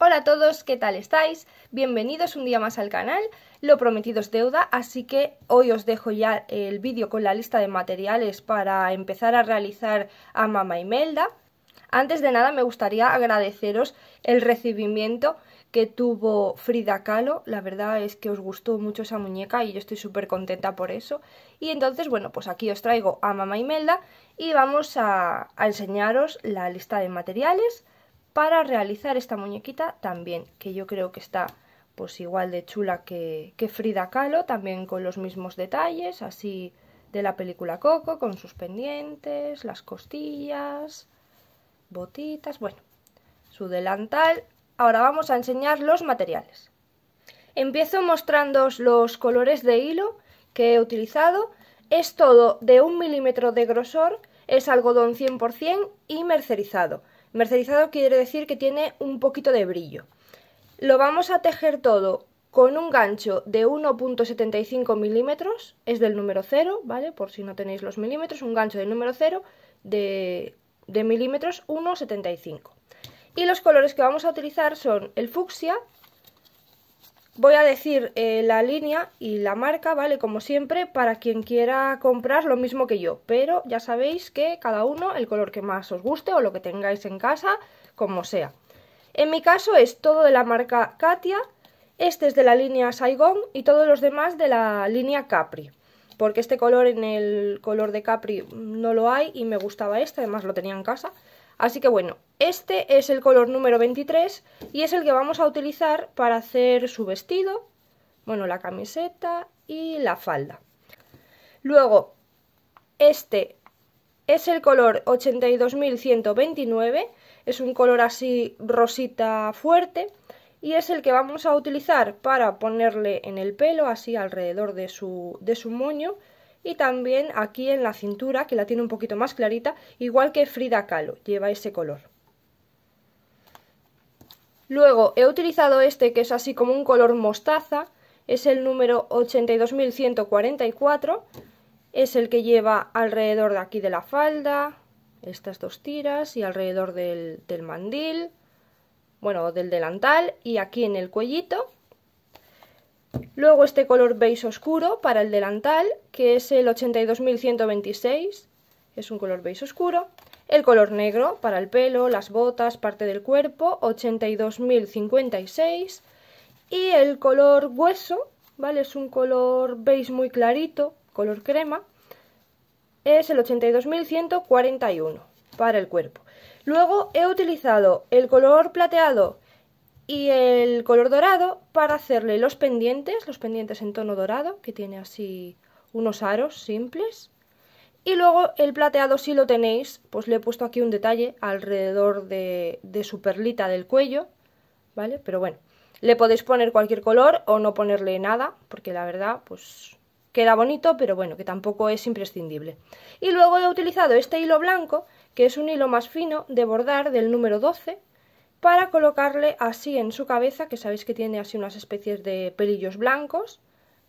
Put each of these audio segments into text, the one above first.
Hola a todos, ¿qué tal estáis? Bienvenidos un día más al canal, lo prometido es deuda, así que hoy os dejo ya el vídeo con la lista de materiales para empezar a realizar a Mama Melda. Antes de nada me gustaría agradeceros el recibimiento que tuvo Frida Kahlo, la verdad es que os gustó mucho esa muñeca y yo estoy súper contenta por eso. Y entonces, bueno, pues aquí os traigo a Mama Melda y vamos a, a enseñaros la lista de materiales para realizar esta muñequita también, que yo creo que está pues igual de chula que, que Frida Kahlo, también con los mismos detalles, así de la película Coco, con sus pendientes, las costillas, botitas, bueno, su delantal. Ahora vamos a enseñar los materiales. Empiezo mostrándoos los colores de hilo que he utilizado. Es todo de un milímetro de grosor, es algodón 100% y mercerizado. Mercerizado quiere decir que tiene un poquito de brillo. Lo vamos a tejer todo con un gancho de 1.75 milímetros, es del número 0, ¿vale? Por si no tenéis los milímetros, un gancho del número 0 de, de milímetros 1.75. Y los colores que vamos a utilizar son el fucsia, Voy a decir eh, la línea y la marca, ¿vale? Como siempre, para quien quiera comprar lo mismo que yo. Pero ya sabéis que cada uno el color que más os guste o lo que tengáis en casa, como sea. En mi caso es todo de la marca Katia, este es de la línea Saigon y todos los demás de la línea Capri. Porque este color en el color de Capri no lo hay y me gustaba este, además lo tenía en casa. Así que bueno, este es el color número 23 y es el que vamos a utilizar para hacer su vestido, bueno, la camiseta y la falda. Luego, este es el color 82129, es un color así rosita fuerte y es el que vamos a utilizar para ponerle en el pelo, así alrededor de su, de su moño, y también aquí en la cintura, que la tiene un poquito más clarita, igual que Frida Kahlo, lleva ese color. Luego he utilizado este que es así como un color mostaza, es el número 82144, es el que lleva alrededor de aquí de la falda, estas dos tiras y alrededor del, del mandil, bueno, del delantal y aquí en el cuellito Luego este color beige oscuro para el delantal, que es el 82126, es un color beige oscuro. El color negro para el pelo, las botas, parte del cuerpo, 82056. Y el color hueso, ¿vale? Es un color beige muy clarito, color crema, es el 82141 para el cuerpo. Luego he utilizado el color plateado y el color dorado para hacerle los pendientes, los pendientes en tono dorado, que tiene así unos aros simples. Y luego el plateado, si lo tenéis, pues le he puesto aquí un detalle alrededor de, su perlita del cuello, ¿vale? Pero bueno, le podéis poner cualquier color o no ponerle nada, porque la verdad, pues queda bonito, pero bueno, que tampoco es imprescindible. Y luego he utilizado este hilo blanco, que es un hilo más fino de bordar del número 12, para colocarle así en su cabeza, que sabéis que tiene así unas especies de pelillos blancos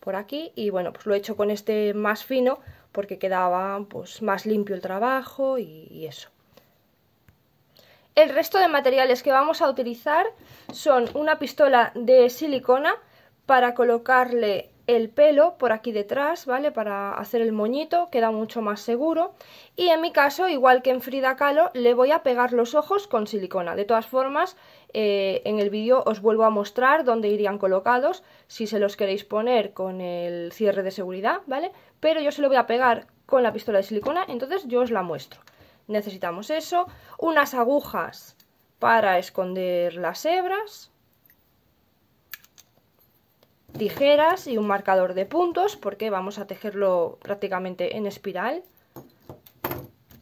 por aquí y bueno, pues lo he hecho con este más fino porque quedaba pues más limpio el trabajo y eso. El resto de materiales que vamos a utilizar son una pistola de silicona para colocarle el pelo por aquí detrás, ¿vale? Para hacer el moñito, queda mucho más seguro. Y en mi caso, igual que en Frida Kahlo, le voy a pegar los ojos con silicona. De todas formas, eh, en el vídeo os vuelvo a mostrar dónde irían colocados, si se los queréis poner con el cierre de seguridad, ¿vale? Pero yo se lo voy a pegar con la pistola de silicona, entonces yo os la muestro. Necesitamos eso, unas agujas para esconder las hebras, tijeras y un marcador de puntos porque vamos a tejerlo prácticamente en espiral.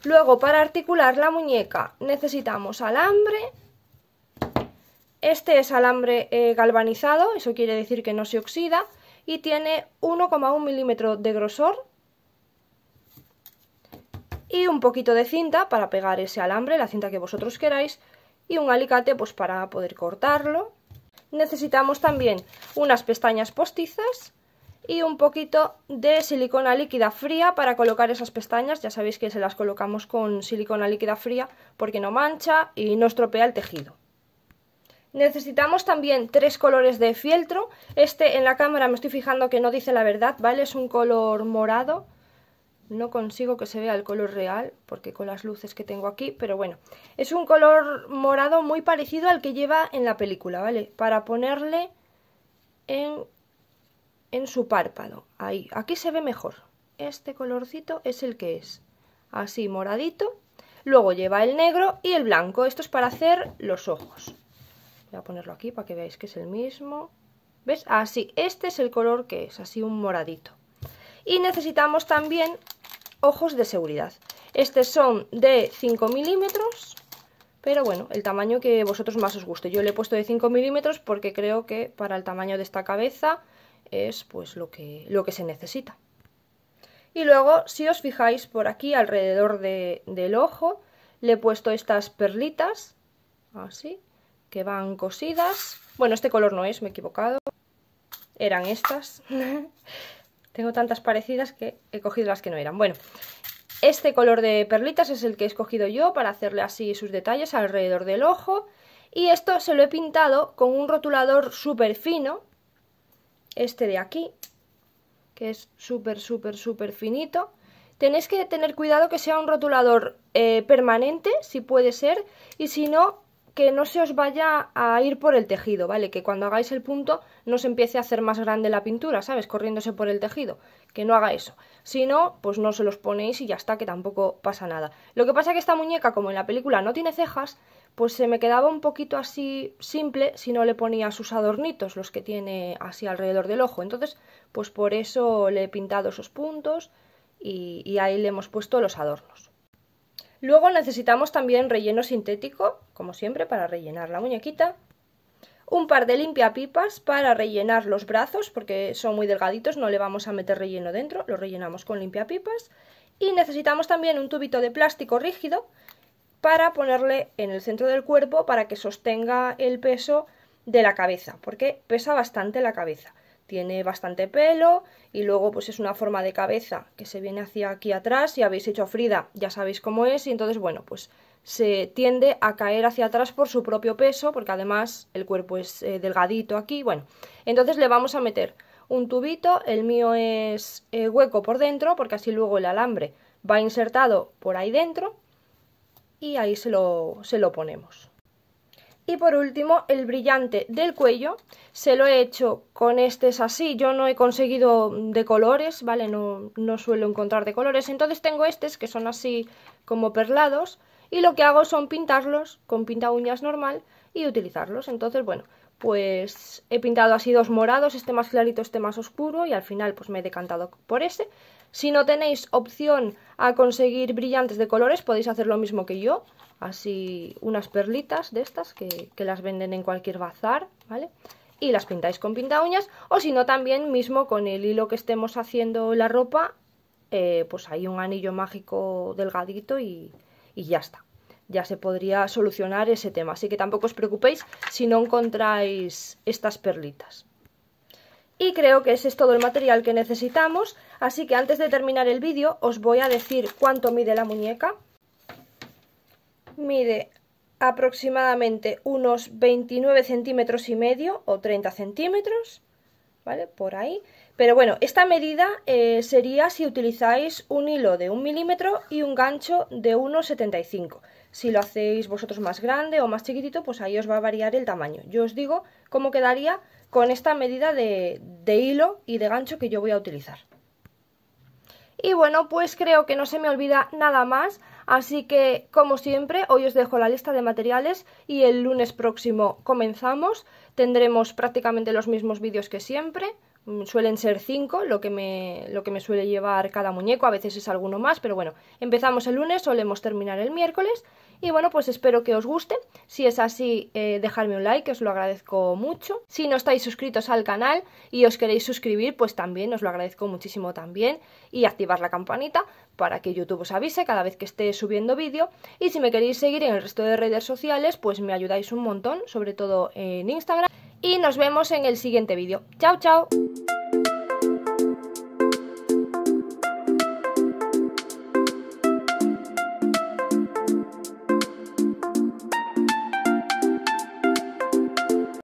Luego para articular la muñeca necesitamos alambre. Este es alambre eh, galvanizado, eso quiere decir que no se oxida y tiene 1,1 milímetro de grosor y un poquito de cinta para pegar ese alambre, la cinta que vosotros queráis y un alicate pues para poder cortarlo necesitamos también unas pestañas postizas y un poquito de silicona líquida fría para colocar esas pestañas. Ya sabéis que se las colocamos con silicona líquida fría porque no mancha y no estropea el tejido. Necesitamos también tres colores de fieltro. Este en la cámara me estoy fijando que no dice la verdad, ¿vale? Es un color morado no consigo que se vea el color real porque con las luces que tengo aquí, pero bueno, es un color morado muy parecido al que lleva en la película, ¿vale? Para ponerle en, en su párpado, ahí, aquí se ve mejor, este colorcito es el que es, así moradito, luego lleva el negro y el blanco, esto es para hacer los ojos, voy a ponerlo aquí para que veáis que es el mismo, ¿ves? Así, este es el color que es, así un moradito. Y necesitamos también ojos de seguridad. Estos son de 5 milímetros, pero bueno, el tamaño que vosotros más os guste. Yo le he puesto de 5 milímetros porque creo que para el tamaño de esta cabeza es pues lo que, lo que se necesita. Y luego, si os fijáis por aquí, alrededor de, del ojo, le he puesto estas perlitas, así, que van cosidas. Bueno, este color no es, me he equivocado. Eran estas. Tengo tantas parecidas que he cogido las que no eran. Bueno, este color de perlitas es el que he escogido yo para hacerle así sus detalles alrededor del ojo. Y esto se lo he pintado con un rotulador súper fino, este de aquí, que es súper, súper, súper finito. Tenéis que tener cuidado que sea un rotulador eh, permanente, si puede ser, y si no, que no se os vaya a ir por el tejido, ¿vale? Que cuando hagáis el punto no se empiece a hacer más grande la pintura, ¿sabes? Corriéndose por el tejido, que no haga eso. Si no, pues no se los ponéis y ya está, que tampoco pasa nada. Lo que pasa es que esta muñeca, como en la película no tiene cejas, pues se me quedaba un poquito así simple si no le ponía sus adornitos, los que tiene así alrededor del ojo. Entonces, pues por eso le he pintado esos puntos y, y ahí le hemos puesto los adornos. Luego necesitamos también relleno sintético, como siempre, para rellenar la muñequita. Un par de limpiapipas para rellenar los brazos, porque son muy delgaditos, no le vamos a meter relleno dentro, lo rellenamos con limpiapipas. Y necesitamos también un tubito de plástico rígido para ponerle en el centro del cuerpo para que sostenga el peso de la cabeza, porque pesa bastante la cabeza tiene bastante pelo y luego pues es una forma de cabeza que se viene hacia aquí atrás, si habéis hecho Frida ya sabéis cómo es y entonces bueno pues se tiende a caer hacia atrás por su propio peso porque además el cuerpo es eh, delgadito aquí, bueno entonces le vamos a meter un tubito, el mío es eh, hueco por dentro porque así luego el alambre va insertado por ahí dentro y ahí se lo, se lo ponemos. Y por último, el brillante del cuello, se lo he hecho con este así, yo no he conseguido mm, de colores, ¿vale? No, no suelo encontrar de colores, entonces tengo estos que son así como perlados y lo que hago son pintarlos con pinta uñas normal y utilizarlos, entonces bueno, pues he pintado así dos morados, este más clarito, este más oscuro y al final pues me he decantado por ese si no tenéis opción a conseguir brillantes de colores, podéis hacer lo mismo que yo. Así unas perlitas de estas que, las venden en cualquier bazar, ¿vale? Y las pintáis con pinta uñas. O si no, también mismo con el hilo que estemos haciendo la ropa, eh, pues hay un anillo mágico delgadito y, y ya está. Ya se podría solucionar ese tema. Así que tampoco os preocupéis si no encontráis estas perlitas. Y creo que ese es todo el material que necesitamos, así que antes de terminar el vídeo os voy a decir cuánto mide la muñeca. Mide aproximadamente unos 29 centímetros y medio o 30 centímetros, ¿vale? Por ahí. Pero bueno, esta medida eh, sería si utilizáis un hilo de un milímetro y un gancho de 1,75. Si lo hacéis vosotros más grande o más chiquitito, pues ahí os va a variar el tamaño. Yo os digo cómo quedaría con esta medida de, de hilo y de gancho que yo voy a utilizar. Y bueno, pues creo que no se me olvida nada más, así que como siempre, hoy os dejo la lista de materiales y el lunes próximo comenzamos, tendremos prácticamente los mismos vídeos que siempre Mm, suelen ser cinco lo, que me, lo que me suele llevar cada muñeco, a veces es alguno más, pero bueno, empezamos el lunes, solemos terminar el miércoles y bueno, pues espero que os guste. Si es así, eh, dejadme un like, os lo agradezco mucho. Si no estáis suscritos al canal y os queréis suscribir, pues también os lo agradezco muchísimo también. Y activar la campanita para que YouTube os avise cada vez que esté subiendo vídeo. Y si me queréis seguir en el resto de redes sociales, pues me ayudáis un montón, sobre todo en Instagram. Y nos vemos en el siguiente vídeo. ¡Chao, chao!